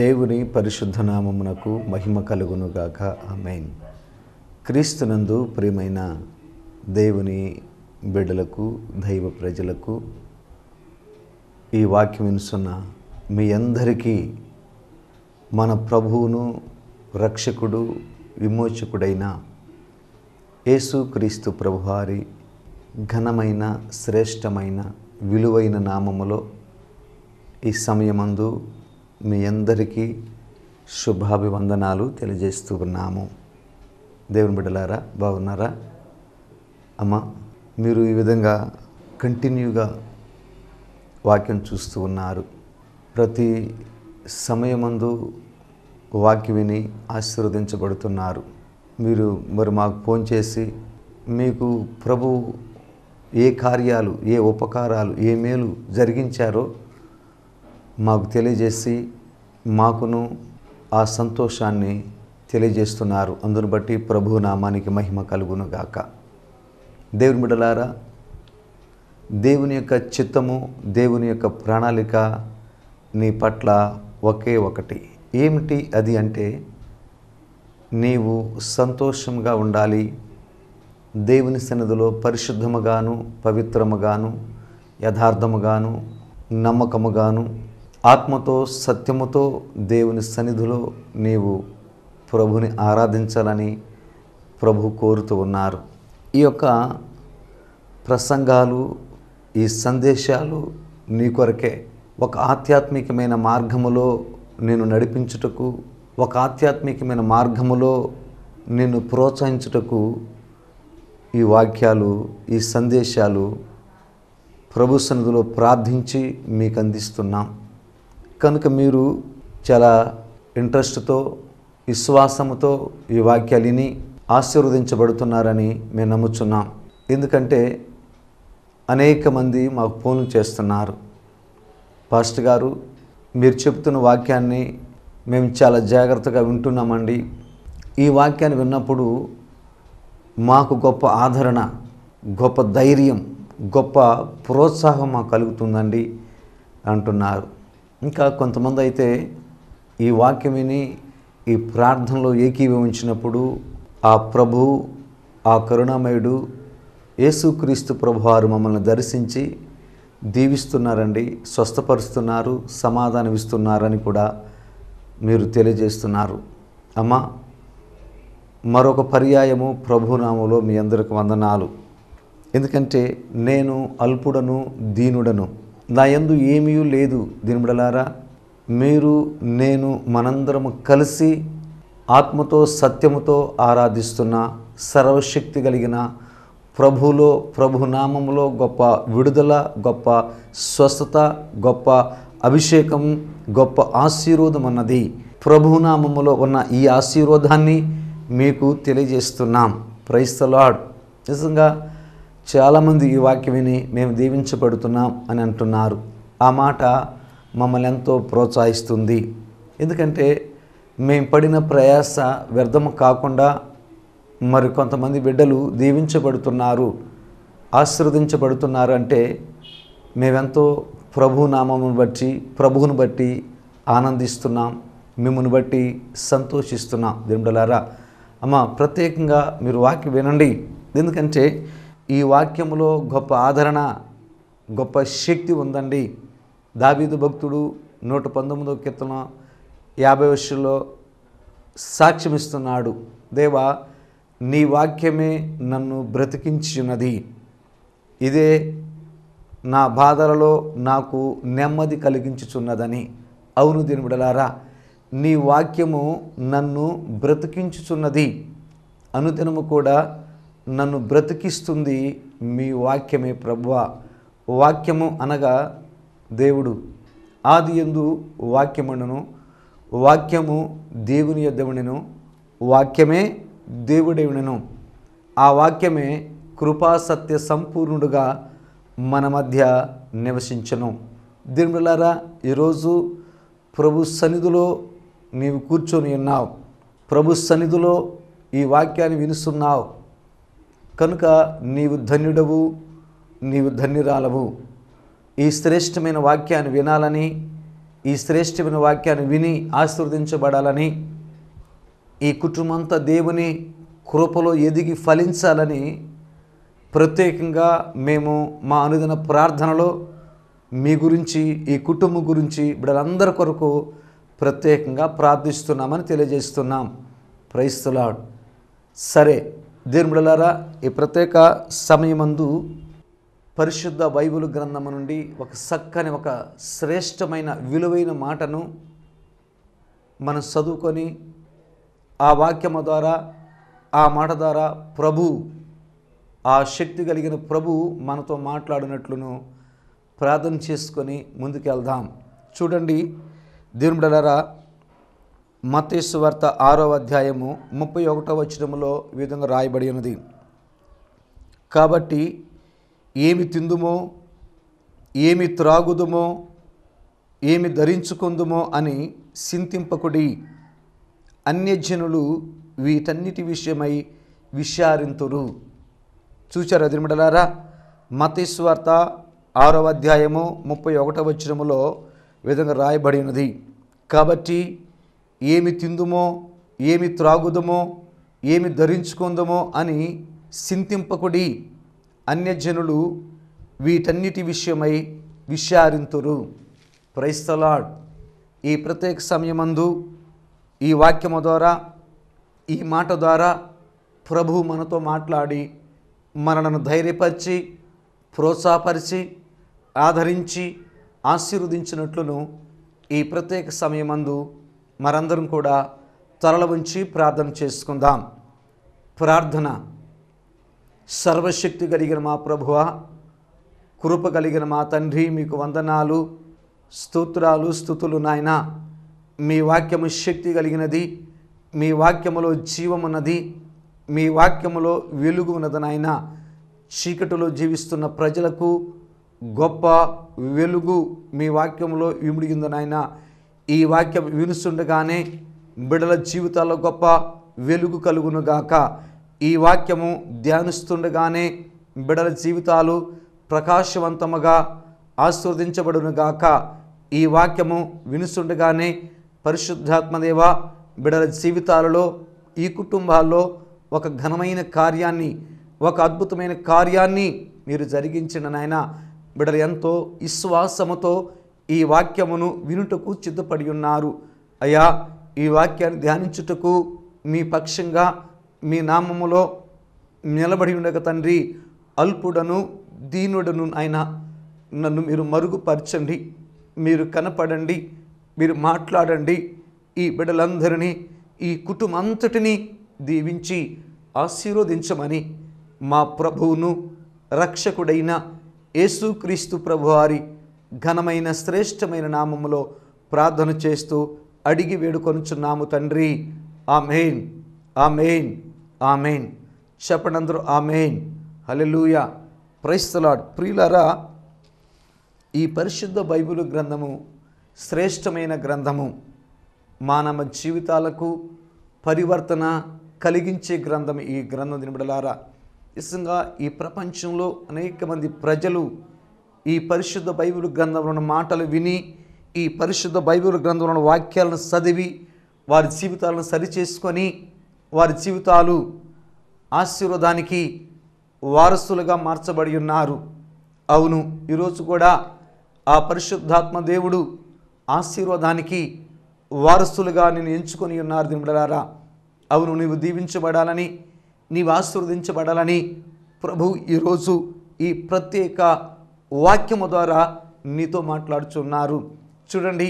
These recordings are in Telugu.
దేవుని పరిశుద్ధ నామమునకు మహిమ కలుగునుగాక ఆమెన్ క్రీస్తునందు ప్రియమైన దేవుని బిడ్డలకు దైవ ప్రజలకు ఈ వాక్యం వినుసున్న మీ అందరికీ మన ప్రభువును రక్షకుడు విమోచకుడైన యేసుక్రీస్తు ప్రభువారి ఘనమైన శ్రేష్టమైన విలువైన నామములో ఈ సమయమందు మీ అందరికీ శుభాభివందనాలు తెలియజేస్తూ ఉన్నాము దేవుని బిడ్డలారా బాగున్నారా అమ్మ మీరు ఈ విధంగా కంటిన్యూగా వాక్యం చూస్తూ ఉన్నారు ప్రతి సమయమందు వాక్య విని ఆశీర్వదించబడుతున్నారు మీరు మరి మాకు ఫోన్ చేసి మీకు ప్రభు ఏ కార్యాలు ఏ ఉపకారాలు ఏ మేలు జరిగించారో మాకు తెలియజేసి మాకును ఆ సంతోషాన్ని తెలియజేస్తున్నారు అందును బట్టి ప్రభు నామానికి మహిమ కలుగునుగాక దేవుని బిడలారా దేవుని యొక్క చిత్తము దేవుని యొక్క ప్రణాళిక నీ పట్ల ఒకే ఒకటి ఏమిటి అది అంటే నీవు సంతోషంగా ఉండాలి దేవుని సన్నిధిలో పరిశుద్ధముగాను పవిత్రముగాను యథార్థముగాను నమ్మకముగాను ఆత్మతో సత్యముతో దేవుని సన్నిధిలో నీవు ప్రభుని ఆరాధించాలని ప్రభు కోరుతూ ఉన్నారు ఈ యొక్క ప్రసంగాలు ఈ సందేశాలు నీ కొరకే ఒక ఆధ్యాత్మికమైన మార్గములో నేను నడిపించుటకు ఒక ఆధ్యాత్మికమైన మార్గములో నిన్ను ప్రోత్సహించుటకు ఈ వాక్యాలు ఈ సందేశాలు ప్రభు సన్నిధిలో ప్రార్థించి మీకు అందిస్తున్నాం కనుక మీరు చాలా ఇంట్రెస్ట్తో విశ్వాసముతో ఈ విని ఆశీర్వదించబడుతున్నారని మేము నమ్ముచున్నాం ఎందుకంటే అనేక మంది మాకు ఫోన్లు చేస్తున్నారు పాస్ట్ గారు మీరు చెప్తున్న వాక్యాన్ని మేము చాలా జాగ్రత్తగా వింటున్నామండి ఈ వాక్యాన్ని విన్నప్పుడు మాకు గొప్ప ఆదరణ గొప్ప ధైర్యం గొప్ప ప్రోత్సాహం మాకు కలుగుతుందండి అంటున్నారు ఇంకా కొంతమంది అయితే ఈ వాక్యం విని ఈ ప్రార్థనలో ఏకీభవించినప్పుడు ఆ ప్రభు ఆ కరుణామయుడు యేసుక్రీస్తు ప్రభువారు మమ్మల్ని దర్శించి దీవిస్తున్నారండి స్వస్థపరుస్తున్నారు సమాధానమిస్తున్నారని కూడా మీరు తెలియజేస్తున్నారు అమ్మా మరొక పర్యాయము ప్రభునామంలో మీ అందరికి వందనాలు ఎందుకంటే నేను అల్పుడను దీనుడను నా ఎందు ఏమీ లేదు దినుబడలారా మీరు నేను మనందరము కలిసి ఆత్మతో సత్యముతో ఆరాధిస్తున్న సర్వశక్తి కలిగిన ప్రభులో ప్రభునామంలో గొప్ప విడుదల గొప్ప స్వస్థత గొప్ప అభిషేకం గొప్ప ఆశీర్వాదం అన్నది ప్రభునామములో ఉన్న ఈ ఆశీర్వాదాన్ని మీకు తెలియజేస్తున్నాం క్రైస్తలాడ్ నిజంగా చాలామంది ఈ వాక్యం విని మేము దీవించబడుతున్నాం అని అంటున్నారు ఆ మాట మమ్మల్ని ఎంతో ప్రోత్సహిస్తుంది ఎందుకంటే మేము పడిన ప్రయాస వ్యర్థము కాకుండా మరి కొంతమంది బిడ్డలు దీవించబడుతున్నారు ఆశీర్వదించబడుతున్నారు అంటే మేమెంతో ప్రభు నామమును బట్టి ప్రభువును బట్టి ఆనందిస్తున్నాం మిమ్మల్ని బట్టి సంతోషిస్తున్నాం దిండలారా అమ్మ ప్రత్యేకంగా మీరు వాకి వినండి ఎందుకంటే ఈ వాక్యములో గొప్ప ఆదరణ గొప్ప శక్తి ఉందండి దాబీదు భక్తుడు నూట పంతొమ్మిదో కీర్తన యాభై వర్షంలో సాక్ష్యమిస్తున్నాడు దేవా నీ వాక్యమే నన్ను బ్రతికించున్నది ఇదే నా బాధలలో నాకు నెమ్మది కలిగించుచున్నదని అవును దినుబడలారా నీ వాక్యము నన్ను బ్రతికించుచున్నది అనుదినము కూడా నన్ను బ్రతికిస్తుంది మీ వాక్యమే ప్రభువ వాక్యము అనగా దేవుడు ఆది ఎందు వాక్యముండను వాక్యము దేవుని యొద్దవునెను వాక్యమే దేవుడేవునెను ఆ వాక్యమే కృపాసత్య సంపూర్ణుడుగా మన మధ్య నివసించను దేవులారా ఈరోజు ప్రభు సన్నిధిలో నీవు కూర్చొని ఉన్నావు ప్రభు సన్నిధిలో ఈ వాక్యాన్ని వినుస్తున్నావు కనుక నీవు ధన్యుడవు నీవు ధన్యురాలవు ఈ శ్రేష్టమైన వాక్యాన్ని వినాలని ఈ శ్రేష్టమైన వాక్యాన్ని విని ఆశీర్వదించబడాలని ఈ కుటుంబంతా దేవుని కృపలో ఎదిగి ఫలించాలని ప్రత్యేకంగా మేము మా అనుదిన ప్రార్థనలో మీ గురించి ఈ కుటుంబం గురించి వీళ్ళందరి కొరకు ప్రత్యేకంగా ప్రార్థిస్తున్నామని తెలియజేస్తున్నాం ప్రైస్తులాడు సరే దేవుడులారా ఈ ప్రత్యేక సమయమందు పరిశుద్ధ బైబుల్ గ్రంథము నుండి ఒక చక్కని ఒక శ్రేష్టమైన విలువైన మాటను మనం చదువుకొని ఆ వాక్యము ద్వారా ఆ మాట ద్వారా ప్రభు ఆ శక్తి కలిగిన ప్రభు మనతో మాట్లాడినట్లును ప్రార్థన చేసుకొని ముందుకెళ్దాం చూడండి దేవుడలారా మతేశ్వర్త ఆరో అధ్యాయము ముప్పై ఒకటో వచ్చినములో విధంగా రాయబడి ఉన్నది కాబట్టి ఏమి తిందుమో ఏమి త్రాగుదుమో ఏమి ధరించుకుందుమో అని చింతింపకుడి అన్యజనులు వీటన్నిటి విషయమై విషారింతురు చూచారు అదిమిడలారా మతేశ్వార్త ఆరో అధ్యాయము ముప్పై ఒకటో వచ్చినములో విధంగా రాయబడినది కాబట్టి ఏమి తిందుమో ఏమి త్రాగుదమో ఏమి ధరించుకుందమో అని చింతింపకుడి అన్యజనులు వీటన్నిటి విషయమై విషారింతురు క్రైస్తలాడ్ ఈ ప్రత్యేక సమయమందు ఈ వాక్యము ద్వారా ఈ మాట ద్వారా ప్రభు మనతో మాట్లాడి మనలను ధైర్యపరిచి ప్రోత్సాహపరిచి ఆదరించి ఆశీర్వదించినట్లును ఈ ప్రత్యేక సమయమందు మరందరం కూడా తలల ఉంచి ప్రార్థన చేసుకుందాం ప్రార్థన సర్వశక్తి కలిగిన మా ప్రభువ కృప కలిగిన మా తండ్రి మీకు వందనాలు స్తోత్రాలు స్థుతులు నాయన మీ వాక్యము శక్తి కలిగినది మీ వాక్యములో జీవమున్నది మీ వాక్యములో వెలుగు ఉన్నది నాయన చీకటిలో జీవిస్తున్న ప్రజలకు గొప్ప వెలుగు మీ వాక్యంలో ఇమిడిగింది నాయన ఈ వాక్యం వినుస్తుండగానే బిడల జీవితాల్లో గొప్ప వెలుగు కలుగునుగాక ఈ వాక్యము ధ్యానిస్తుండగానే బిడల జీవితాలు ప్రకాశవంతముగా ఆస్వాదించబడునుగాక ఈ వాక్యము వినుస్తుండగానే పరిశుద్ధాత్మదేవ బిడల జీవితాలలో ఈ కుటుంబాల్లో ఒక ఘనమైన కార్యాన్ని ఒక అద్భుతమైన కార్యాన్ని మీరు జరిగించిన నాయన బిడలు ఎంతో విశ్వాసముతో ఈ వాక్యమును వినుటకు సిద్ధపడి ఉన్నారు అయ్యా ఈ వాక్యాన్ని ధ్యానించుటకు మీ పక్షంగా మీ నామములో నిలబడి ఉండక తండ్రి అల్పుడను దీనుడను ఆయన నన్ను మీరు మరుగుపరచండి మీరు కనపడండి మీరు మాట్లాడండి ఈ బిడ్డలందరినీ ఈ కుటుంబం అంతటినీ దీవించి ఆశీర్వదించమని మా ప్రభువును రక్షకుడైన యేసుక్రీస్తు ప్రభువారి ఘనమైన శ్రేష్టమైన నామములో ప్రార్థన చేస్తూ అడిగి వేడుకొనుచున్నాము తండ్రి ఆ మెయిన్ ఆ మెయిన్ ఆ మెయిన్ చెప్పనందరూ ఆ మెయిన్ హలెలూయ ప్రైస్తలాడ్ ప్రియులరా ఈ పరిశుద్ధ బైబిల్ గ్రంథము శ్రేష్టమైన గ్రంథము మానవ జీవితాలకు పరివర్తన కలిగించే గ్రంథం ఈ గ్రంథం దినబడలారా నిజంగా ఈ ప్రపంచంలో అనేక మంది ప్రజలు ఈ పరిశుద్ధ బైబిల్ గ్రంథంలోని మాటలు విని ఈ పరిశుద్ధ బైబిల్ గ్రంథంలోని వాక్యాలను చదివి వారి జీవితాలను సరిచేసుకొని వారి జీవితాలు ఆశీర్వాదానికి వారసులుగా మార్చబడి ఉన్నారు అవును ఈరోజు కూడా ఆ పరిశుద్ధాత్మ దేవుడు ఆశీర్వాదానికి వారసులుగా నేను ఎంచుకొని ఉన్నారు దింబడారా అవును నీవు దీవించబడాలని నీవు ఆశీర్వదించబడాలని ప్రభు ఈరోజు ఈ ప్రత్యేక వాక్యము ద్వారా నీతో మాట్లాడుచున్నారు చూడండి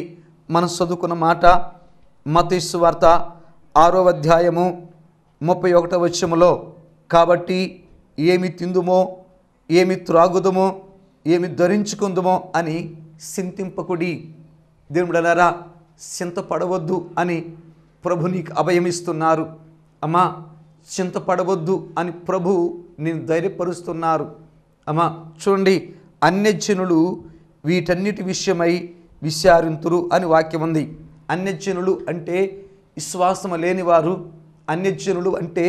మనం చదువుకున్న మాట మతీసు వార్త ఆరో అధ్యాయము ముప్పై ఒకటవ వచ్చములో కాబట్టి ఏమి తిందుమో ఏమి త్రాగుదమో ఏమి ధరించుకుందుమో అని చింతింపకుడి దేవుడలరా చింతపడవద్దు అని ప్రభు నీకు అభయమిస్తున్నారు అమ్మా చింతపడవద్దు అని ప్రభు నేను ధైర్యపరుస్తున్నారు అమ్మా చూడండి అన్యజనులు వీటన్నిటి విషయమై విశారింతురు అని వాక్యం ఉంది అన్యజనులు అంటే విశ్వాసము లేనివారు అన్యజనులు అంటే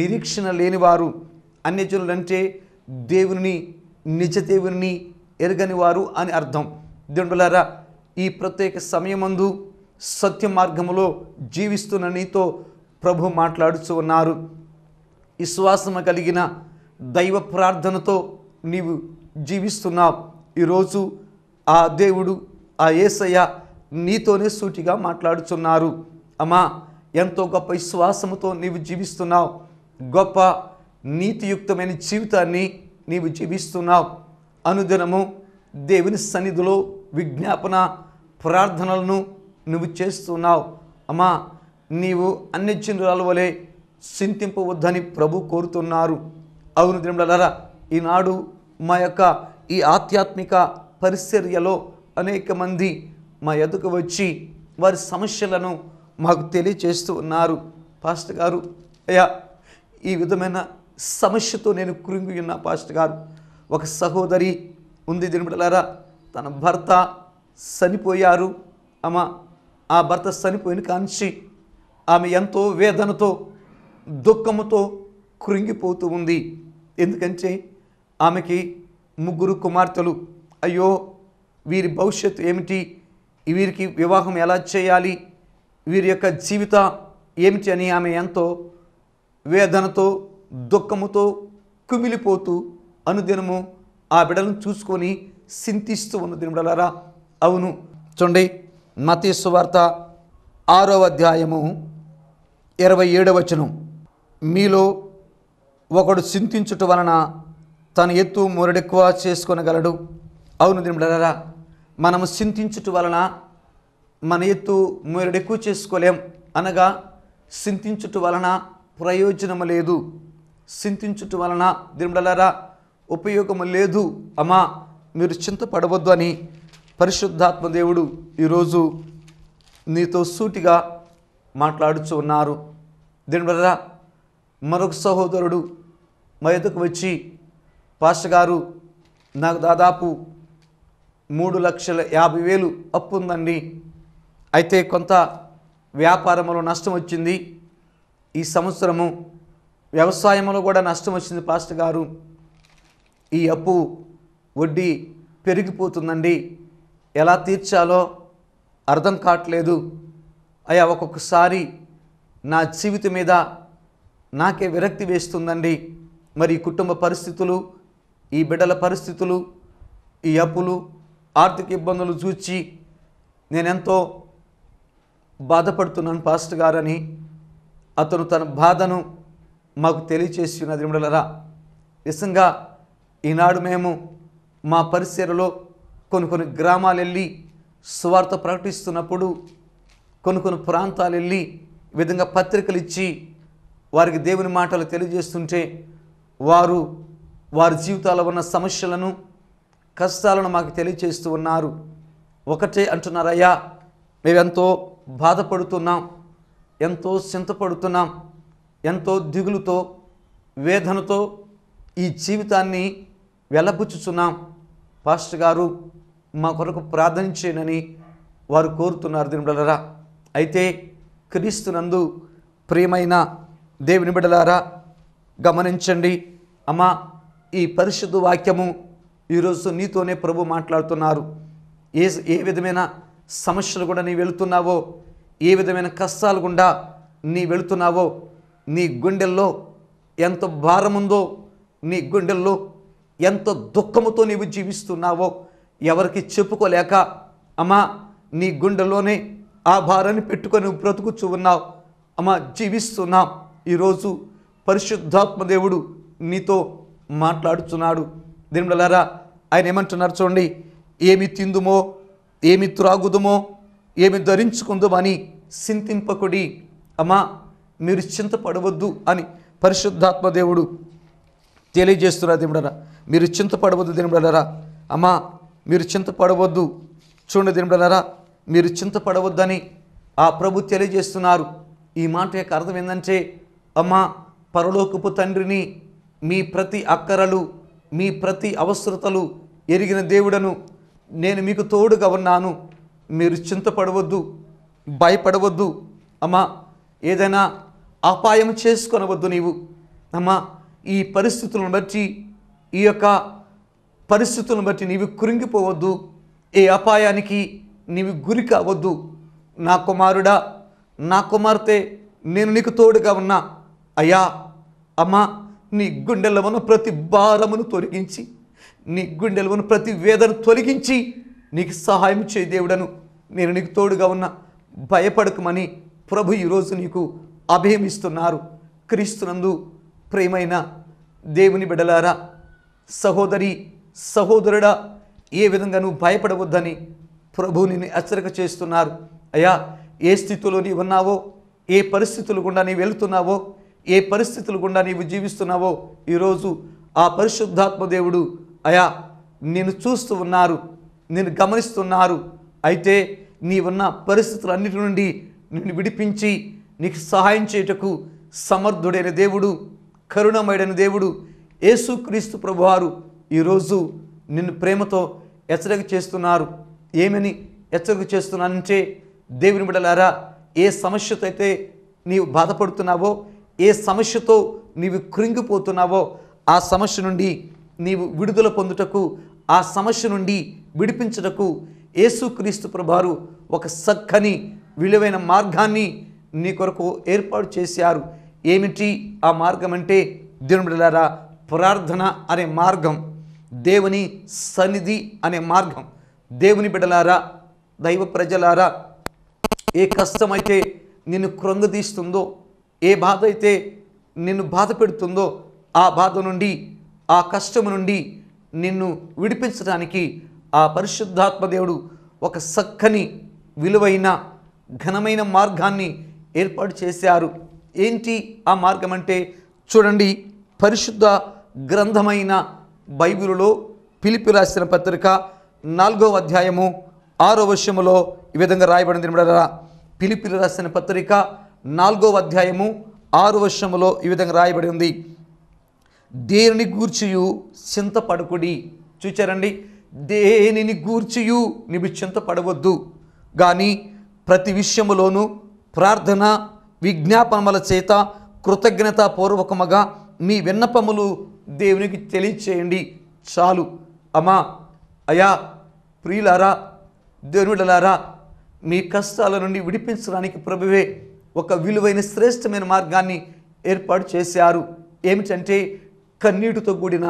నిరీక్షణ లేనివారు అన్యజనులు అంటే దేవుని నిజ దేవుని ఎరగని వారు అని అర్థం దేవులారా ఈ ప్రత్యేక సమయమందు సత్య మార్గములో జీవిస్తున్న నీతో ప్రభు మాట్లాడుచు ఉన్నారు విశ్వాసము కలిగిన దైవ ప్రార్థనతో నీవు జీవిస్తున్నాం ఈరోజు ఆ దేవుడు ఆ ఏసయ్య నీతోనే సూటిగా మాట్లాడుచున్నారు అమ్మా ఎంతో గొప్ప విశ్వాసముతో నీవు జీవిస్తున్నావు గొప్ప నీతియుక్తమైన జీవితాన్ని నీవు జీవిస్తున్నావు అనుదినము దేవుని సన్నిధిలో విజ్ఞాపన ప్రార్థనలను నువ్వు చేస్తున్నావు అమ్మా నీవు అన్ని చిన్నరాల వలె చింతింపవద్దని ప్రభు కోరుతున్నారు అవును దినములరా ఈనాడు మా యొక్క ఈ ఆధ్యాత్మిక పరిశ్చర్యలో అనేక మంది మా ఎదుకు వచ్చి వారి సమస్యలను మాకు తెలియచేస్తూ ఉన్నారు పాస్టర్ గారు అయ్యా ఈ విధమైన సమస్యతో నేను కురింగి ఉన్న పాస్టర్ గారు ఒక సహోదరి ఉంది దినబడలారా తన భర్త చనిపోయారు ఆమె ఆ భర్త చనిపోయిన కాంచి ఆమె ఎంతో వేదనతో దుఃఖముతో కృంగిపోతూ ఉంది ఎందుకంటే ఆమెకి ముగ్గురు కుమార్తెలు అయ్యో వీరి భవిష్యత్తు ఏమిటి వీరికి వివాహం ఎలా చేయాలి వీరి యొక్క జీవిత ఏమిటి అని ఆమె ఎంతో వేదనతో దుఃఖముతో కుమిలిపోతూ అనుదినము ఆ బిడ్డలను చూసుకొని సింతిస్తూ ఉన్న దినబడలారా అవును చూడండి మతీసు వార్త ఆరో అధ్యాయము ఇరవై ఏడవచనం మీలో ఒకడు చింతించుట వలన తన ఎత్తు మురడెక్కువ చేసుకొనగలడు అవును దిమ్డరా మనము చింతించుట వలన మన ఎత్తు మురడెక్కువ చేసుకోలేం అనగా చింతించుట వలన ప్రయోజనం లేదు చింతించుట వలన దిమ్డలరా ఉపయోగం లేదు అమ్మా మీరు చింతపడవద్దు అని పరిశుద్ధాత్మ దేవుడు ఈరోజు నీతో సూటిగా మాట్లాడుచు ఉన్నారు దీనివల్ల మరొక సహోదరుడు మా ఎదుకు వచ్చి పాస్టర్ గారు నాకు దాదాపు మూడు లక్షల యాభై వేలు అప్పు ఉందండి అయితే కొంత వ్యాపారంలో నష్టం వచ్చింది ఈ సంవత్సరము వ్యవసాయంలో కూడా నష్టం వచ్చింది పాస్టర్ గారు ఈ అప్పు వడ్డీ పెరిగిపోతుందండి ఎలా తీర్చాలో అర్థం కావట్లేదు అయ్యా ఒక్కొక్కసారి నా జీవితం మీద నాకే విరక్తి వేస్తుందండి మరి కుటుంబ పరిస్థితులు ఈ బిడ్డల పరిస్థితులు ఈ అప్పులు ఆర్థిక ఇబ్బందులు చూచి నేనెంతో బాధపడుతున్నాను పాస్టర్ గారని అతను తన బాధను మాకు తెలియచేసి ఉన్నది ఉండలరా నిజంగా ఈనాడు మేము మా పరిసరలో కొన్ని కొన్ని గ్రామాలు వెళ్ళి స్వార్థ ప్రకటిస్తున్నప్పుడు కొన్ని కొన్ని ప్రాంతాలు వెళ్ళి విధంగా పత్రికలు ఇచ్చి వారికి దేవుని మాటలు తెలియజేస్తుంటే వారు వారి జీవితాల్లో ఉన్న సమస్యలను కష్టాలను మాకు తెలియచేస్తూ ఉన్నారు ఒకటే అంటున్నారయ్యా మేమెంతో బాధపడుతున్నాం ఎంతో చింతపడుతున్నాం ఎంతో దిగులుతో వేదనతో ఈ జీవితాన్ని వెలబుచ్చుచున్నాం పాస్టర్ గారు మా కొరకు ప్రార్థించేనని చేయనని వారు కోరుతున్నారు దీని దినబిడలరా అయితే క్రీస్తునందు ప్రియమైన దేవుని బిడలారా గమనించండి అమ్మా ఈ పరిశుద్ధ వాక్యము ఈరోజు నీతోనే ప్రభు మాట్లాడుతున్నారు ఏ ఏ విధమైన సమస్యలు కూడా నీ వెళుతున్నావో ఏ విధమైన కష్టాలు గుండా నీ వెళుతున్నావో నీ గుండెల్లో ఎంత భారముందో నీ గుండెల్లో ఎంత దుఃఖముతో నీవు జీవిస్తున్నావో ఎవరికి చెప్పుకోలేక అమ్మా నీ గుండెలోనే ఆ భారాన్ని పెట్టుకొని బ్రతుకుచూ ఉన్నావు అమ్మా జీవిస్తున్నాం ఈరోజు పరిశుద్ధాత్మదేవుడు నీతో మాట్లాడుతున్నాడు దేవుడలారా ఆయన ఏమంటున్నారు చూడండి ఏమి తిందుమో ఏమి త్రాగుదుమో ఏమి ధరించుకుందుమో అని చింతింపకుడి అమ్మా మీరు చింతపడవద్దు అని పరిశుద్ధాత్మ దేవుడు తెలియజేస్తున్నారు దేవుడరా మీరు చింతపడవద్దు దేవుడరా అమ్మా మీరు చింతపడవద్దు చూడండి దేవుడరా మీరు చింతపడవద్దని ఆ ప్రభు తెలియజేస్తున్నారు ఈ మాట యొక్క అర్థం ఏంటంటే అమ్మా పరలోకపు తండ్రిని మీ ప్రతి అక్కరలు మీ ప్రతి అవసరతలు ఎరిగిన దేవుడను నేను మీకు తోడుగా ఉన్నాను మీరు చింతపడవద్దు భయపడవద్దు అమ్మా ఏదైనా అపాయం చేసుకొనవద్దు నీవు అమ్మా ఈ పరిస్థితులను బట్టి ఈ యొక్క పరిస్థితులను బట్టి నీవు కురింగిపోవద్దు ఏ అపాయానికి నీవు గురి కావద్దు నా కుమారుడా నా కుమార్తె నేను నీకు తోడుగా ఉన్నా అయ్యా అమ్మా నీ గుండెలమును ప్రతి భారమును తొలగించి నీ గుండెలమును ప్రతి వేదను తొలగించి నీకు సహాయం చేయ దేవుడను నేను నీకు తోడుగా ఉన్న భయపడకమని ప్రభు ఈరోజు నీకు అభయమిస్తున్నారు క్రీస్తునందు ప్రేమైన దేవుని బిడలారా సహోదరి సహోదరుడా ఏ విధంగా నువ్వు భయపడవద్దని ప్రభు నిన్ను హెచ్చరిక చేస్తున్నారు అయ్యా ఏ స్థితిలో నీవు ఉన్నావో ఏ పరిస్థితులు గుండా నీవు వెళుతున్నావో ఏ పరిస్థితులు గుండా నీవు జీవిస్తున్నావో ఈరోజు ఆ పరిశుద్ధాత్మ దేవుడు అయా నేను చూస్తూ ఉన్నారు నేను గమనిస్తున్నారు అయితే నీవున్న పరిస్థితులన్నిటి నుండి నిన్ను విడిపించి నీకు సహాయం చేయటకు సమర్థుడైన దేవుడు కరుణమైన దేవుడు ఏసుక్రీస్తు ప్రభువారు ఈరోజు నిన్ను ప్రేమతో హెచ్చరిక చేస్తున్నారు ఏమని హెచ్చరిక చేస్తున్నానంటే దేవుని బిడలారా ఏ సమస్యతో అయితే నీవు బాధపడుతున్నావో ఏ సమస్యతో నీవు కృంగిపోతున్నావో ఆ సమస్య నుండి నీవు విడుదల పొందుటకు ఆ సమస్య నుండి విడిపించుటకు యేసుక్రీస్తు ప్రభారు ఒక సక్కని విలువైన మార్గాన్ని నీ కొరకు ఏర్పాటు చేశారు ఏమిటి ఆ మార్గం అంటే దేవుడిలారా ప్రార్థన అనే మార్గం దేవుని సన్నిధి అనే మార్గం దేవుని బిడలారా దైవ ప్రజలారా ఏ కష్టమైతే నిన్ను క్రొంగదీస్తుందో ఏ బాధ అయితే నిన్ను బాధ పెడుతుందో ఆ బాధ నుండి ఆ కష్టము నుండి నిన్ను విడిపించడానికి ఆ పరిశుద్ధాత్మ దేవుడు ఒక సక్కని విలువైన ఘనమైన మార్గాన్ని ఏర్పాటు చేశారు ఏంటి ఆ మార్గం అంటే చూడండి పరిశుద్ధ గ్రంథమైన బైబిలులో పిలిపి రాసిన పత్రిక నాలుగో అధ్యాయము ఆరో విషయంలో ఈ విధంగా రాయబడింది పిలిపిలు రాసిన పత్రిక నాలుగో అధ్యాయము ఆరు వర్షములో ఈ విధంగా రాయబడి ఉంది దేనిని గూర్చియు చింతపడుకుడి చూచారండి దేనిని గూర్చియు నీవు చింతపడవద్దు కానీ ప్రతి విషయములోనూ ప్రార్థన విజ్ఞాపనముల చేత కృతజ్ఞతాపూర్వకముగా మీ విన్నపములు దేవునికి తెలియచేయండి చాలు అమ్మా అయా ప్రియులారా దేవుడలారా మీ కష్టాల నుండి విడిపించడానికి ప్రభువే ఒక విలువైన శ్రేష్టమైన మార్గాన్ని ఏర్పాటు చేశారు ఏమిటంటే కన్నీటితో కూడిన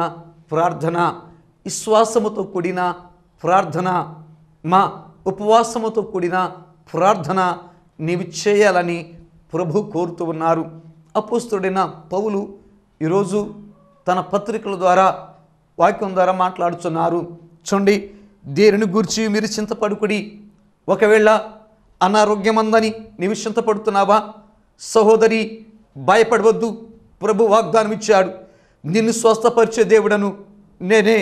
ప్రార్థన విశ్వాసముతో కూడిన ప్రార్థన మా ఉపవాసముతో కూడిన ప్రార్థన నీవి చేయాలని ప్రభు కోరుతూ ఉన్నారు అపుస్తుడైన పౌలు ఈరోజు తన పత్రికల ద్వారా వాక్యం ద్వారా మాట్లాడుతున్నారు చూడండి దేనిని గురించి మీరు చింతపడుకుడి ఒకవేళ అనారోగ్యమందని పడుతున్నావా సహోదరి భయపడవద్దు ప్రభు వాగ్దానం ఇచ్చాడు నిన్ను స్వస్థపరిచే దేవుడను నేనే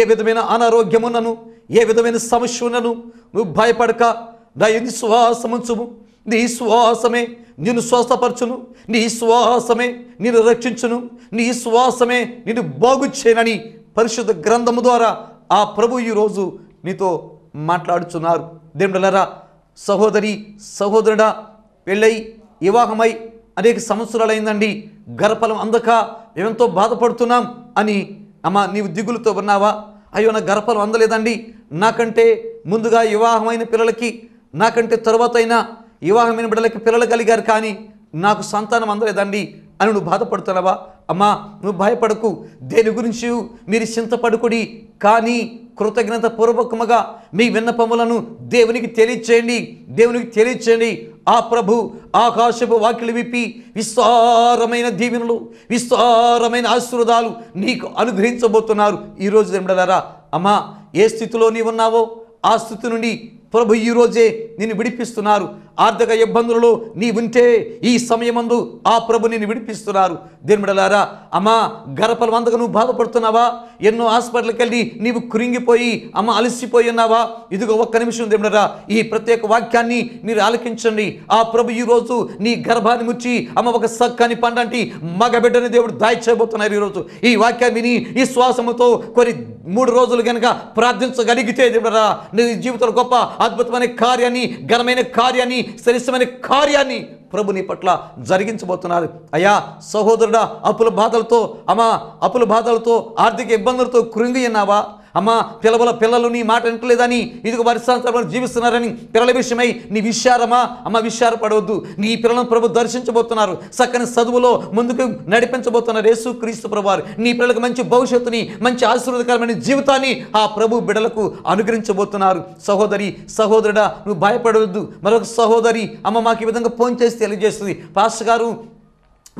ఏ విధమైన అనారోగ్యమున్నను ఏ విధమైన సమస్య ఉన్నను నువ్వు భయపడక నా ఎన్ని శ్వాసముంచుము నీ శ్వాసమే నిన్ను స్వస్థపరచును నీ శ్వాసమే నిన్ను రక్షించును నీ శ్వాసమే నిన్ను బాగు చేయనని పరిశుద్ధ గ్రంథము ద్వారా ఆ ప్రభు ఈరోజు నీతో మాట్లాడుచున్నారు దేవుడలరా సహోదరి సహోదరుడ పెళ్ళై వివాహమై అనేక సంవత్సరాలైందండి గర్భఫలం అందక మేమెంతో బాధపడుతున్నాం అని అమ్మా నీవు దిగులుతో ఉన్నావా అయ్యో నా గర్భఫలం అందలేదండి నాకంటే ముందుగా వివాహమైన పిల్లలకి నాకంటే తరువాత అయినా వివాహమైన బిడ్డలకి పిల్లలు కలిగారు కానీ నాకు సంతానం అందలేదండి అని నువ్వు బాధపడుతున్నావా అమ్మా నువ్వు భయపడకు దేని గురించి మీరు చింతపడుకుడి కానీ కృతజ్ఞత పూర్వకముగా మీ విన్నపములను దేవునికి తెలియచేయండి దేవునికి తెలియచేయండి ఆ ప్రభు ఆకాశపు వాక్యలు విప్పి విస్తారమైన దీవెనలు విస్తారమైన ఆశీర్వాదాలు నీకు అనుగ్రహించబోతున్నారు ఈరోజు నిండలారా అమ్మా ఏ స్థితిలో ఉన్నావో ఆ స్థితి నుండి ప్రభు ఈరోజే నిన్ను విడిపిస్తున్నారు ఆర్థిక ఇబ్బందులలో నీ ఉంటే ఈ సమయమందు ఆ ప్రభు నిన్ను విడిపిస్తున్నారు దేనిమిడలారా అమ్మా గరపల వందకు నువ్వు బాధపడుతున్నావా ఎన్నో హాస్పిటల్కి వెళ్ళి నీవు కృంగిపోయి అమ్మ అలసిపోయి ఉన్నావా ఇదిగో ఒక్క నిమిషం దేమిడరా ఈ ప్రత్యేక వాక్యాన్ని మీరు ఆలకించండి ఆ ప్రభు ఈరోజు నీ గర్భాన్ని ముచ్చి అమ్మ ఒక సక్కని పండంటి మగ బిడ్డని దేవుడు దాయిచేయబోతున్నారు ఈరోజు ఈ వాక్యాన్ని విని ఈ శ్వాసముతో కొన్ని మూడు రోజులు కనుక ప్రార్థించగలిగితే దేవుడరా నీ జీవితంలో గొప్ప అద్భుతమైన కార్యాన్ని ఘనమైన కార్యాన్ని శ్రేష్టమైన కార్యాన్ని ప్రభు నీ పట్ల జరిగించబోతున్నారు అయ్యా సహోదరుడా అప్పుల బాధలతో అమ్మా అప్పుల బాధలతో ఆర్థిక ఇబ్బందులతో కృంగి ఉన్నావా అమ్మ పిలవల పిల్లలు నీ మాట వినట్లేదని ఇదిగో వారి జీవిస్తున్నారని పిల్లల విషయమై నీ విషారమా అమ్మ విషారపడవద్దు నీ పిల్లలను ప్రభు దర్శించబోతున్నారు చక్కని చదువులో ముందుకు నడిపించబోతున్నారు యేసు క్రీస్తు ప్రభువారు నీ పిల్లలకు మంచి భవిష్యత్తుని మంచి ఆశీర్వదకరమైన జీవితాన్ని ఆ ప్రభు బిడలకు అనుగ్రహించబోతున్నారు సహోదరి సహోదరుడా నువ్వు భయపడవద్దు మరొక సహోదరి అమ్మ మాకు ఈ విధంగా ఫోన్ చేసి తెలియజేస్తుంది పాస్టర్ గారు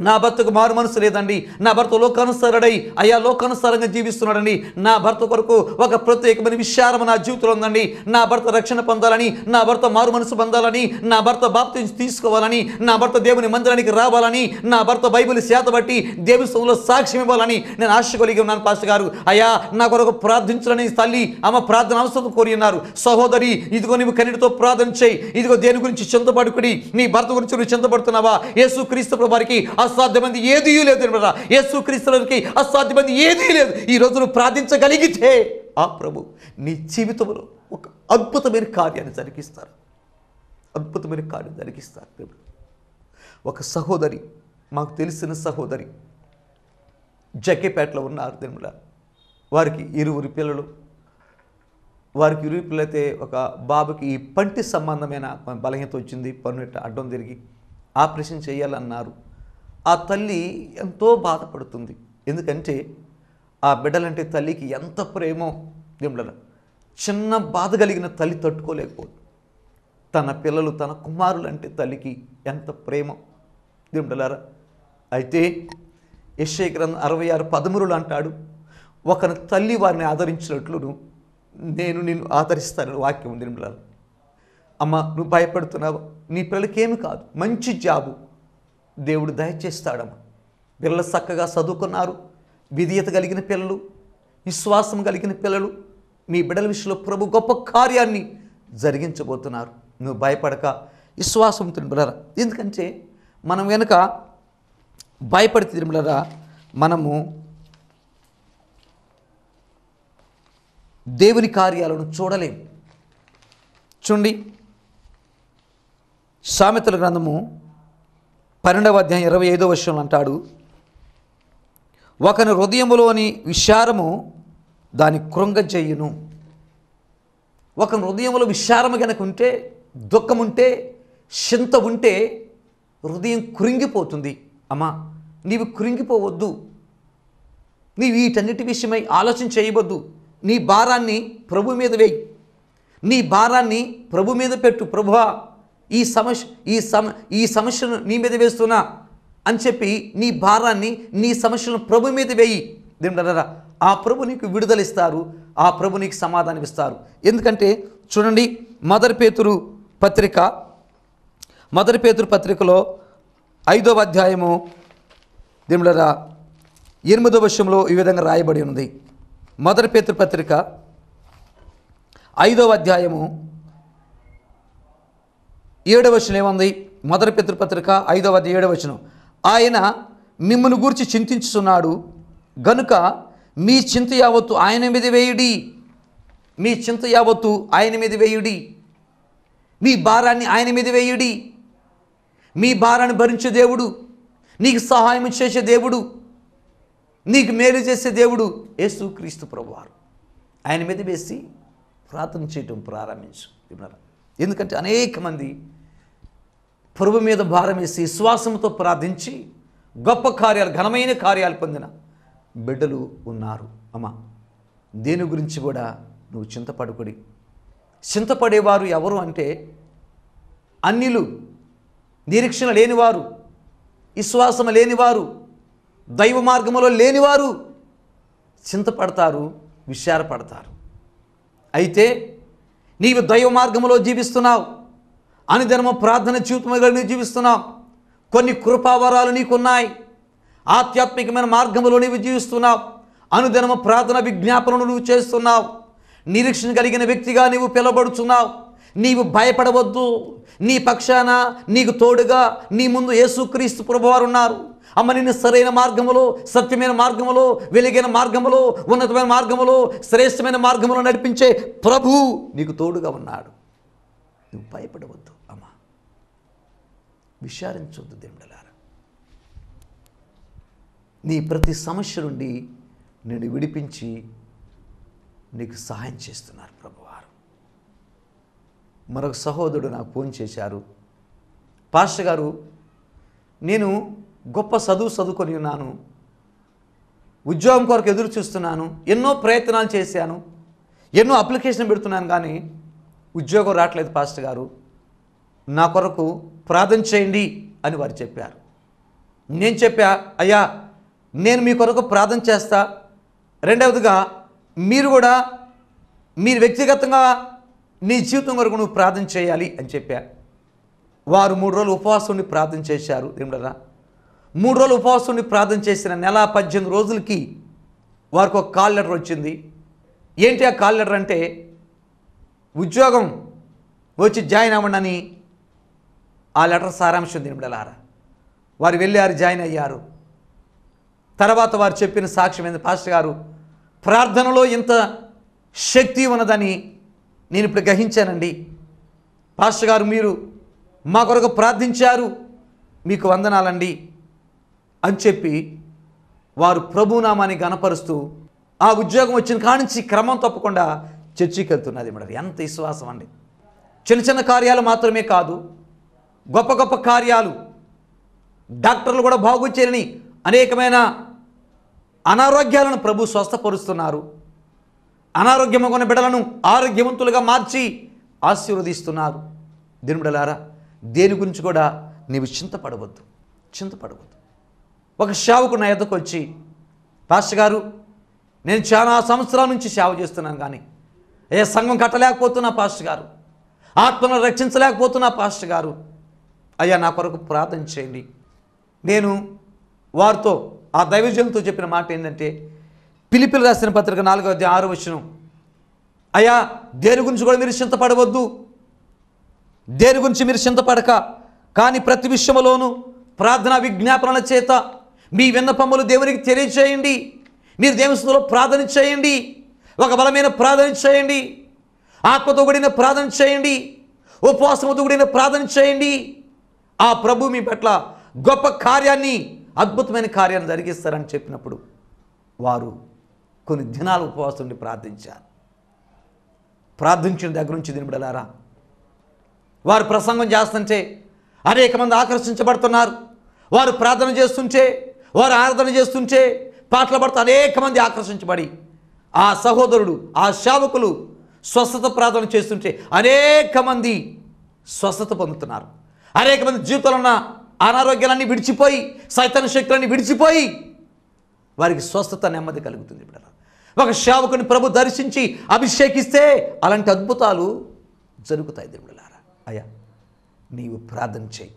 నా భర్తకు మారు మనసు లేదండి నా భర్త లోకానుసారడై అయా లోకానుసారంగా జీవిస్తున్నాడండి నా భర్త కొరకు ఒక ప్రత్యేకమైన విశారమ నా జీవితంలో ఉందండి నా భర్త రక్షణ పొందాలని నా భర్త మారు మనసు పొందాలని నా భర్త బాప్తి తీసుకోవాలని నా భర్త దేవుని మందిరానికి రావాలని నా భర్త బైబిల్ చేతబట్టి దేవస్థంలో సాక్ష్యం ఇవ్వాలని నేను ఆశ కలిగి ఉన్నాను పాస్టర్ గారు అయా నా కొరకు ప్రార్థించాలని తల్లి ఆమె ప్రార్థన అవసరం కోరి ఉన్నారు సహోదరి ఇదిగో నీవు కన్నీటితో ప్రార్థన చేయి ఇదిగో దేని గురించి చింతపడుకుని నీ భర్త గురించి నువ్వు చింతపడుతున్నావా యేసు క్రీస్తు వారికి ఆ అసాధ్యమంది ఏది లేదు యేసు క్రీస్తులకి అసాధ్యమంది ఏదీ లేదు ఈ రోజు నువ్వు ప్రార్థించగలిగితే ఆ ప్రభు నీ జీవితంలో ఒక అద్భుతమైన కార్యాన్ని జరిగిస్తారు అద్భుతమైన కార్యం జరిగిస్తారు ప్రభు ఒక సహోదరి మాకు తెలిసిన సహోదరి జకేపేటలో ఉన్న ఆరుదినముల వారికి ఇరువురు పిల్లలు వారికి ఇరువురు పిల్లలైతే ఒక బాబుకి ఈ పంటి సంబంధమైన బలహీనత వచ్చింది పన్ను అడ్డం తిరిగి ఆపరేషన్ చేయాలన్నారు ఆ తల్లి ఎంతో బాధపడుతుంది ఎందుకంటే ఆ బిడ్డలంటే తల్లికి ఎంత ప్రేమో దేవుళ్ళ చిన్న బాధ కలిగిన తల్లి తట్టుకోలేకపోదు తన పిల్లలు తన కుమారులంటే తల్లికి ఎంత ప్రేమ దేవుడలారా అయితే యశ్వ అరవై ఆరు పదమూరులు అంటాడు ఒకరి తల్లి వారిని ఆదరించినట్లును నేను నిన్ను ఆదరిస్తానని వాక్యం ఉంది అమ్మ నువ్వు భయపడుతున్నావు నీ పిల్లలకేమి కాదు మంచి జాబు దేవుడు దయచేస్తాడమ్మ పిల్లలు చక్కగా చదువుకున్నారు విధేయత కలిగిన పిల్లలు విశ్వాసం కలిగిన పిల్లలు మీ బిడ్డల విషయంలో ప్రభు గొప్ప కార్యాన్ని జరిగించబోతున్నారు నువ్వు భయపడక విశ్వాసం బిడ్డరా ఎందుకంటే మనం వెనుక భయపడితే బిడ్డరా మనము దేవుని కార్యాలను చూడలేం చూడండి సామెతల గ్రంథము పన్నెండవ అధ్యాయం ఇరవై ఐదవ విషయంలో అంటాడు ఒకని హృదయములోని విషారము దాని కృంగజేయును ఒకని హృదయంలో విషారము కనుక ఉంటే దుఃఖం ఉంటే చింత ఉంటే హృదయం కురింగిపోతుంది అమ్మా నీవు కురింగిపోవద్దు నీవు వీటన్నిటి విషయమై ఆలోచన చేయవద్దు నీ భారాన్ని ప్రభు మీద వేయి నీ భారాన్ని ప్రభు మీద పెట్టు ప్రభువా ఈ సమస్య ఈ సమ ఈ సమస్యను నీ మీద వేస్తున్నా అని చెప్పి నీ భారాన్ని నీ సమస్యను ప్రభు మీద వేయి దేవుడరా ఆ ప్రభు నీకు విడుదలిస్తారు ఆ ప్రభు నీకు సమాధానం ఇస్తారు ఎందుకంటే చూడండి మదర్ పేతురు పత్రిక మదర్ పేతురు పత్రికలో ఐదవ అధ్యాయము దేవుడరా ఎనిమిదవ విషయంలో ఈ విధంగా రాయబడి ఉంది మదర్ పేతురు పత్రిక ఐదవ అధ్యాయము ఏడవ వచనం ఏముంది మొదటి పితృపత్రిక ఐదవది ఏడవ వచనం ఆయన మిమ్మల్ని గూర్చి చింతించుతున్నాడు గనుక మీ చింత యావత్తు ఆయన మీద వేయుడి మీ చింత యావత్తు ఆయన మీద వేయుడి మీ భారాన్ని ఆయన మీద వేయుడి మీ భారాన్ని భరించే దేవుడు నీకు సహాయం చేసే దేవుడు నీకు మేలు చేసే దేవుడు యేసు క్రీస్తు ప్రభువారు ఆయన మీద వేసి ప్రార్థన చేయటం ప్రారంభించు విన్నారా ఎందుకంటే అనేక మంది పరువు మీద భారం వేసి విశ్వాసంతో ప్రార్థించి గొప్ప కార్యాలు ఘనమైన కార్యాలు పొందిన బిడ్డలు ఉన్నారు అమ్మా దేని గురించి కూడా నువ్వు చింతపడుకుడి చింతపడేవారు ఎవరు అంటే అన్నిలు నిరీక్షణ లేనివారు విశ్వాసం లేనివారు దైవ మార్గంలో లేనివారు చింతపడతారు విషారపడతారు అయితే నీవు దైవ మార్గంలో జీవిస్తున్నావు అనుదినము ప్రార్థన జీవితంలో నీవు జీవిస్తున్నావు కొన్ని కృపావరాలు నీకున్నాయి ఆధ్యాత్మికమైన మార్గంలో నీవు జీవిస్తున్నావు అనుదినము ప్రార్థన విజ్ఞాపనను నువ్వు చేస్తున్నావు నిరీక్షణ కలిగిన వ్యక్తిగా నీవు పిలబడుచున్నావు నీవు భయపడవద్దు నీ పక్షాన నీకు తోడుగా నీ ముందు యేసుక్రీస్తు ప్రభువారు ఉన్నారు అమ్మ నిన్ను సరైన మార్గములో సత్యమైన మార్గములో వెలిగిన మార్గములో ఉన్నతమైన మార్గములో శ్రేష్టమైన మార్గములో నడిపించే ప్రభు నీకు తోడుగా ఉన్నాడు నువ్వు భయపడవద్దు అమ్మ విచారించొద్దు దేవుడలారా నీ ప్రతి సమస్య నుండి నేను విడిపించి నీకు సహాయం చేస్తున్నారు ప్రభువారు మరొక సహోదరుడు నాకు ఫోన్ చేశారు పాస్టర్ గారు నేను గొప్ప చదువు చదువుకొని ఉన్నాను ఉద్యోగం కొరకు ఎదురు చూస్తున్నాను ఎన్నో ప్రయత్నాలు చేశాను ఎన్నో అప్లికేషన్ పెడుతున్నాను కానీ ఉద్యోగం రావట్లేదు పాస్ట్ గారు నా కొరకు ప్రార్థన చేయండి అని వారు చెప్పారు నేను చెప్పా అయ్యా నేను మీ కొరకు ప్రార్థన చేస్తా రెండవదిగా మీరు కూడా మీరు వ్యక్తిగతంగా నీ జీవితం కొరకు నువ్వు ప్రార్థన చేయాలి అని చెప్పా వారు మూడు రోజులు ఉపవాసం ప్రార్థన చేశారు ఏమిటరా మూడు రోజులు ఉపవాసం ఉండి ప్రార్థన చేసిన నెల పద్దెనిమిది రోజులకి వారికి ఒక కాల్ లెటర్ వచ్చింది ఏంటి ఆ కాల్ లెటర్ అంటే ఉద్యోగం వచ్చి జాయిన్ అవ్వండి ఆ లెటర్ సారాంశం దినబడలారా వారు వెళ్ళారు జాయిన్ అయ్యారు తర్వాత వారు చెప్పిన సాక్ష్యం ఏంది పాస్టర్ గారు ప్రార్థనలో ఇంత శక్తి ఉన్నదని నేను ఇప్పుడు గ్రహించానండి పాస్టర్ గారు మీరు మా కొరకు ప్రార్థించారు మీకు వందనాలండి అని చెప్పి వారు ప్రభునామాన్ని గనపరుస్తూ ఆ ఉద్యోగం వచ్చిన నుంచి క్రమం తప్పకుండా చర్చికి వెళ్తున్నది మేడం ఎంత విశ్వాసం అండి చిన్న చిన్న కార్యాలు మాత్రమే కాదు గొప్ప గొప్ప కార్యాలు డాక్టర్లు కూడా బాగు అనేకమైన అనారోగ్యాలను ప్రభు స్వస్థపరుస్తున్నారు ఉన్న బిడ్డలను ఆరోగ్యవంతులుగా మార్చి ఆశీర్వదిస్తున్నారు బిడలారా దేని గురించి కూడా నీవు చింతపడవద్దు చింతపడవద్దు ఒక సేవకు నా ఎద్దకు వచ్చి పాస్టర్ గారు నేను చాలా సంవత్సరాల నుంచి సేవ చేస్తున్నాను కానీ ఏ సంఘం కట్టలేకపోతున్నా పాస్టర్ గారు ఆత్మను రక్షించలేకపోతున్నా పాస్టర్ గారు అయ్యా నా కొరకు ప్రార్థన చేయండి నేను వారితో ఆ దైవజనులతో చెప్పిన మాట ఏంటంటే పిలిపిలు రాసిన పత్రిక నాలుగో అధ్యాయ ఆరో వచ్చిన అయ్యా దేని గురించి కూడా మీరు చింతపడవద్దు దేని గురించి మీరు చింతపడక కానీ ప్రతి విషయంలోనూ ప్రార్థనా విజ్ఞాపనల చేత మీ విన్నపములు దేవునికి తెలియచేయండి మీరు దేవస్థలో ప్రార్థన చేయండి ఒక బలమైన ప్రార్థన చేయండి ఆత్మతో కూడిన ప్రార్థన చేయండి ఉపవాసంతో కూడిన ప్రార్థన చేయండి ఆ ప్రభు మీ పట్ల గొప్ప కార్యాన్ని అద్భుతమైన కార్యాన్ని జరిగిస్తారని చెప్పినప్పుడు వారు కొన్ని దినాలు ఉపవాసం ఉండి ప్రార్థించారు ప్రార్థించిన దగ్గర నుంచి దినబడలారా వారు ప్రసంగం చేస్తుంటే అనేక మంది ఆకర్షించబడుతున్నారు వారు ప్రార్థన చేస్తుంటే వారు ఆరాధన చేస్తుంటే పాటలు పడుతూ అనేక మంది ఆకర్షించబడి ఆ సహోదరుడు ఆ శావకులు స్వస్థత ప్రార్థన చేస్తుంటే అనేక మంది స్వస్థత పొందుతున్నారు అనేక మంది జీవితంలో ఉన్న అనారోగ్యాలన్నీ విడిచిపోయి సైతన్ శక్తులన్నీ విడిచిపోయి వారికి స్వస్థత నెమ్మది కలుగుతుంది బిడ్డ ఒక శావకుని ప్రభు దర్శించి అభిషేకిస్తే అలాంటి అద్భుతాలు జరుగుతాయి లారా అయ్యా నీవు ప్రార్థన చేయి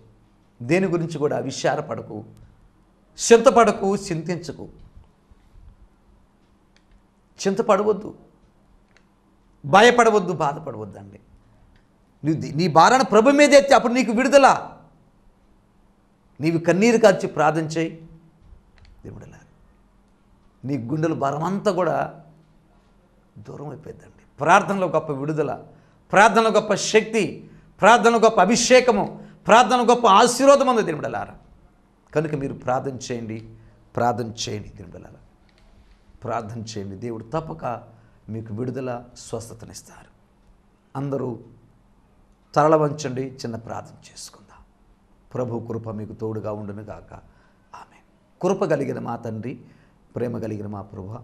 దేని గురించి కూడా విషారపడకు చింతపడకు చింతించకు చింతపడవద్దు భయపడవద్దు బాధపడవద్దండి అండి నీ భారాన్ని ప్రభు మీద అయితే అప్పుడు నీకు విడుదల నీవు కన్నీరు కాల్చి ప్రార్థన చేయి దేవుడలా నీ గుండెల భారమంతా కూడా దూరం అయిపోయిందండి ప్రార్థనలో గొప్ప విడుదల ప్రార్థనలో గొప్ప శక్తి ప్రార్థనలో గొప్ప అభిషేకము ప్రార్థన గొప్ప ఆశీర్వాదం ఉంది దేవుడలారా కనుక మీరు ప్రార్థన చేయండి ప్రార్థన చేయండి దేవుని ప్రార్థన చేయండి దేవుడు తప్పక మీకు విడుదల స్వస్థతనిస్తారు అందరూ తరల వంచండి చిన్న ప్రార్థన చేసుకుందాం ప్రభు కృప మీకు తోడుగా ఉండను గాక ఆమె కృప కలిగిన మా తండ్రి ప్రేమ కలిగిన మా ప్రభు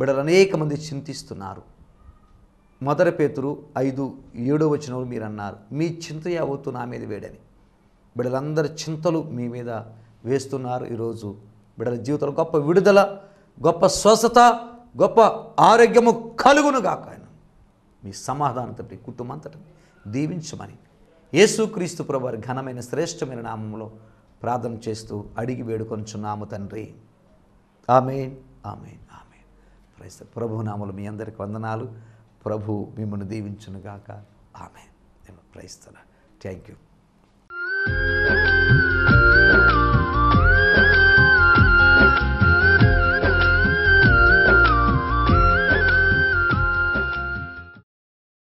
బిడలు అనేక మంది చింతిస్తున్నారు మొదటి పేతురు ఐదు ఏడో వచ్చిన మీరు అన్నారు మీ చింత యావత్తు నా మీద వేడని బిడ్డలందరి చింతలు మీ మీద వేస్తున్నారు ఈరోజు బిడ్డల జీవితంలో గొప్ప విడుదల గొప్ప స్వస్థత గొప్ప ఆరోగ్యము కలుగును ఆయన మీ సమాధానంతో కుటుంబంతటి దీవించమని యేసుక్రీస్తు ప్రభు ఘనమైన శ్రేష్టమైన నామంలో ప్రార్థన చేస్తూ అడిగి వేడుకొంచున్నాము తండ్రి ఆమె ఆమె ఆమె ప్రభు నామలు మీ అందరికి వందనాలు ప్రభు మిమ్మల్ని దీవించునుగాక ఆమె ప్రైస్తున్నా థ్యాంక్ యూ Thank you.